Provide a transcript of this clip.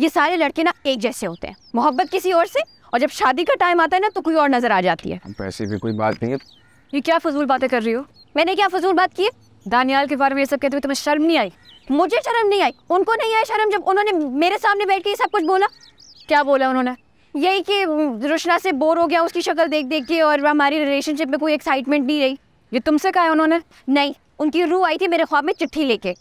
ये सारे लड़के ना एक जैसे होते हैं मोहब्बत किसी और से और जब शादी का टाइम आता है ना तो कोई और नज़र आ जाती है पैसे तो भी कोई बात नहीं है ये क्या फजूल बातें कर रही हो मैंने क्या फजूल बात की दानियाल के बारे में ये सब कहते हुए तुम्हें शर्म नहीं आई मुझे शर्म नहीं आई उनको नहीं आई शर्म जब उन्होंने मेरे सामने बैठ के ये सब कुछ बोला क्या बोला उन्होंने यही कि रुशना से बोर हो गया उसकी शक्ल देख देख के और हमारी रिलेशनशिप में कोई एक्साइटमेंट नहीं रही ये तुमसे कहा उन्होंने नहीं उनकी रूह आई थी मेरे ख्वाब में चिट्ठी लेके